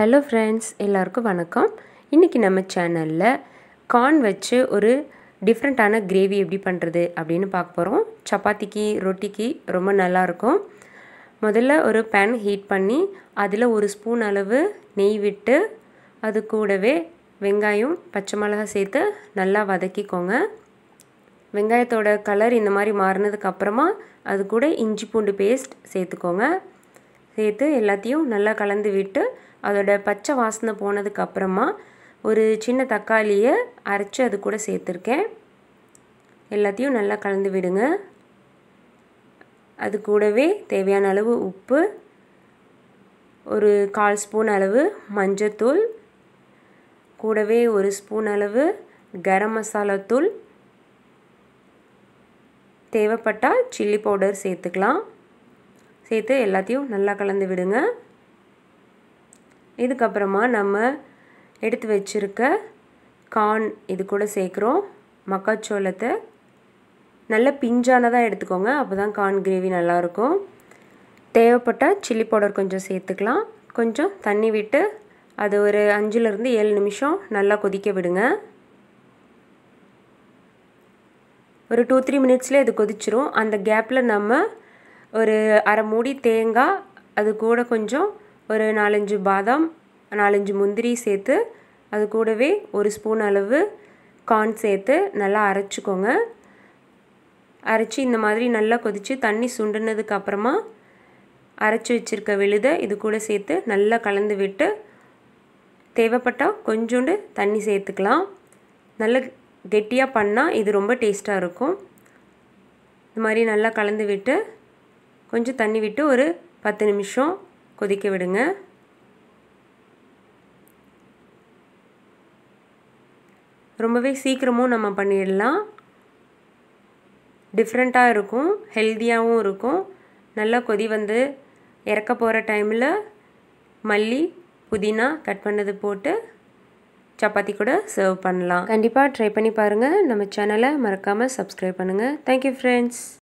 hello friends எல்லாருக்கும் வணக்கம் இன்றைக்கி நம்ம சேனலில் கார்ன் வச்சு ஒரு டிஃப்ரெண்ட்டான கிரேவி எப்படி பண்ணுறது அப்படின்னு பார்க்க போகிறோம் சப்பாத்திக்கு ரொட்டிக்கு ரொம்ப நல்லாயிருக்கும் முதல்ல ஒரு பேன் ஹீட் பண்ணி அதில் ஒரு ஸ்பூன் அளவு நெய் விட்டு அது கூடவே வெங்காயம் பச்சை மிளகா சேர்த்து நல்லா வதக்கிக்கோங்க வெங்காயத்தோட கலர் இந்த மாதிரி மாறினதுக்கப்புறமா அது கூட இஞ்சி பூண்டு பேஸ்ட் சேர்த்துக்கோங்க சேர்த்து எல்லாத்தையும் நல்லா கலந்து விட்டு அதோட பச்சை வாசனை போனதுக்கப்புறமா ஒரு சின்ன தக்காளியை அரைச்சி அது கூட சேர்த்துருக்கேன் எல்லாத்தையும் நல்லா கலந்து விடுங்க அது கூடவே தேவையான அளவு உப்பு ஒரு கால் ஸ்பூன் அளவு மஞ்சத்தூள் கூடவே ஒரு ஸ்பூன் அளவு கரம் மசாலா தூள் தேவைப்பட்டால் சில்லி பவுடர் சேர்த்துக்கலாம் சேர்த்து எல்லாத்தையும் நல்லா கலந்து விடுங்க இதுக்கப்புறமா நம்ம எடுத்து வச்சுருக்க கார்ன் இது கூட சேர்க்குறோம் மக்காச்சோளத்தை நல்ல பிஞ்சானதாக எடுத்துக்கோங்க அப்போ தான் கார்ன் கிரேவி நல்லாயிருக்கும் தேவைப்பட்டால் சில்லி பவுடர் கொஞ்சம் சேர்த்துக்கலாம் கொஞ்சம் தண்ணி விட்டு அது ஒரு அஞ்சுலேருந்து ஏழு நிமிஷம் நல்லா கொதிக்க விடுங்க ஒரு டூ த்ரீ மினிட்ஸ்லேயே இது கொதிச்சிரும் அந்த கேப்பில் நம்ம ஒரு அரை மூடி தேங்காய் அது கூட கொஞ்சம் ஒரு நாலஞ்சு பாதாம் நாலஞ்சு முந்திரி சேர்த்து அது கூடவே ஒரு ஸ்பூன் அளவு கார்ன் சேர்த்து நல்லா அரைச்சிக்கோங்க அரைச்சி இந்த மாதிரி நல்லா கொதித்து தண்ணி சுண்டுனதுக்கு அப்புறமா அரைச்சி வச்சுருக்க விழுதை இது கூட சேர்த்து நல்லா கலந்து விட்டு தேவைப்பட்டால் கொஞ்சோண்டு தண்ணி சேர்த்துக்கலாம் நல்லா கெட்டியாக பண்ணால் இது ரொம்ப டேஸ்ட்டாக இருக்கும் இந்த மாதிரி நல்லா கலந்து விட்டு கொஞ்சம் தண்ணி விட்டு ஒரு பத்து நிமிஷம் கொதிக்க விடுங்க ரொம்பவே சீக்கிரமும் நம்ம பண்ணிடலாம் டிஃப்ரெண்ட்டாக இருக்கும் ஹெல்த்தியாகவும் இருக்கும் நல்லா கொதி வந்து இறக்க போகிற டைமில் மல்லி புதினா கட் பண்ணது போட்டு சப்பாத்தி கூட சர்வ் பண்ணலாம் கண்டிப்பாக ட்ரை பண்ணி பாருங்கள் நம்ம சேனலை மறக்காமல் சப்ஸ்கிரைப் பண்ணுங்கள் தேங்க்யூ ஃப்ரெண்ட்ஸ்